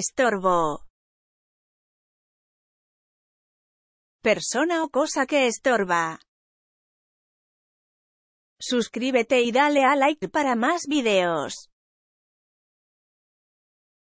Estorbo. Persona o cosa que estorba. Suscríbete y dale a like para más videos.